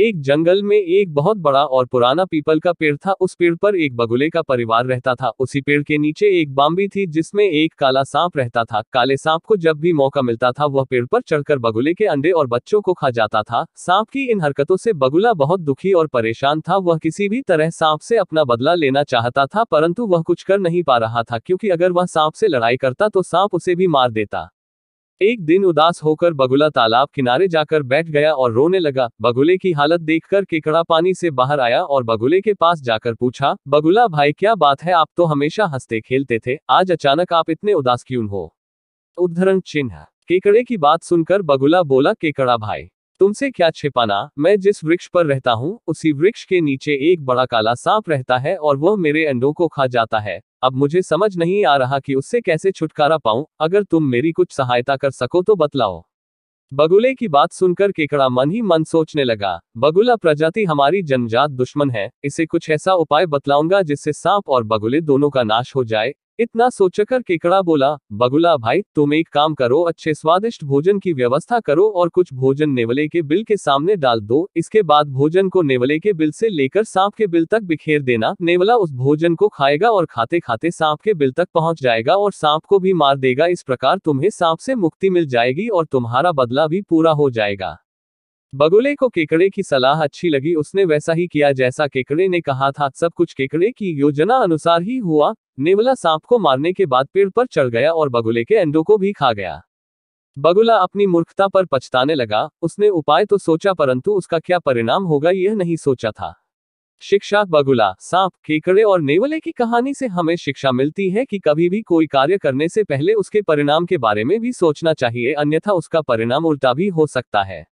एक जंगल में एक बहुत बड़ा और पुराना पीपल का पेड़ था उस पेड़ पर एक बगुले का परिवार रहता था उसी पेड़ के नीचे एक बाम्बी थी जिसमें एक काला सांप रहता था काले सांप को जब भी मौका मिलता था वह पेड़ पर चढ़कर बगुले के अंडे और बच्चों को खा जाता था सांप की इन हरकतों से बगुला बहुत दुखी और परेशान था वह किसी भी तरह सांप से अपना बदला लेना चाहता था परंतु वह कुछ कर नहीं पा रहा था क्योंकि अगर वह सांप से लड़ाई करता तो सांप उसे भी मार देता एक दिन उदास होकर बगुला तालाब किनारे जाकर बैठ गया और रोने लगा बगुले की हालत देखकर केकड़ा पानी से बाहर आया और बगुले के पास जाकर पूछा बगुला भाई क्या बात है आप तो हमेशा हंसते खेलते थे आज अचानक आप इतने उदास क्यों हो उद्धरण चिन्ह केकड़े की बात सुनकर बगुला बोला केकड़ा भाई तुमसे क्या छिपाना मैं जिस वृक्ष पर रहता हूँ उसी वृक्ष के नीचे एक बड़ा काला सांप रहता है और वह मेरे अंडों को खा जाता है अब मुझे समझ नहीं आ रहा कि उससे कैसे छुटकारा पाऊं अगर तुम मेरी कुछ सहायता कर सको तो बतलाओ बगुले की बात सुनकर केकड़ा मन ही मन सोचने लगा बगुला प्रजाति हमारी जनजात दुश्मन है इसे कुछ ऐसा उपाय बतलाऊंगा जिससे सांप और बगुले दोनों का नाश हो जाए इतना सोचकर केकड़ा बोला बगुला भाई तुम एक काम करो अच्छे स्वादिष्ट भोजन की व्यवस्था करो और कुछ भोजन नेवले के बिल के सामने डाल दो इसके बाद भोजन को नेवले के बिल से लेकर सांप के बिल तक बिखेर देना नेवला उस भोजन को खाएगा और खाते खाते सांप के बिल तक पहुंच जाएगा और सांप को भी मार देगा इस प्रकार तुम्हें सांप से मुक्ति मिल जाएगी और तुम्हारा बदला भी पूरा हो जाएगा बगुले को केकड़े की सलाह अच्छी लगी उसने वैसा ही किया जैसा केकड़े ने कहा था सब कुछ केकड़े की योजना अनुसार ही हुआ नेवला सांप को मारने के बाद पेड़ पर चढ़ गया और बगुले के अंडों को भी खा गया बगुला अपनी मूर्खता पर पछताने लगा उसने उपाय तो सोचा परंतु उसका क्या परिणाम होगा यह नहीं सोचा था शिक्षा बगुला सांप केकड़े और नेवले की कहानी से हमें शिक्षा मिलती है कि कभी भी कोई कार्य करने से पहले उसके परिणाम के बारे में भी सोचना चाहिए अन्यथा उसका परिणाम उल्टा भी हो सकता है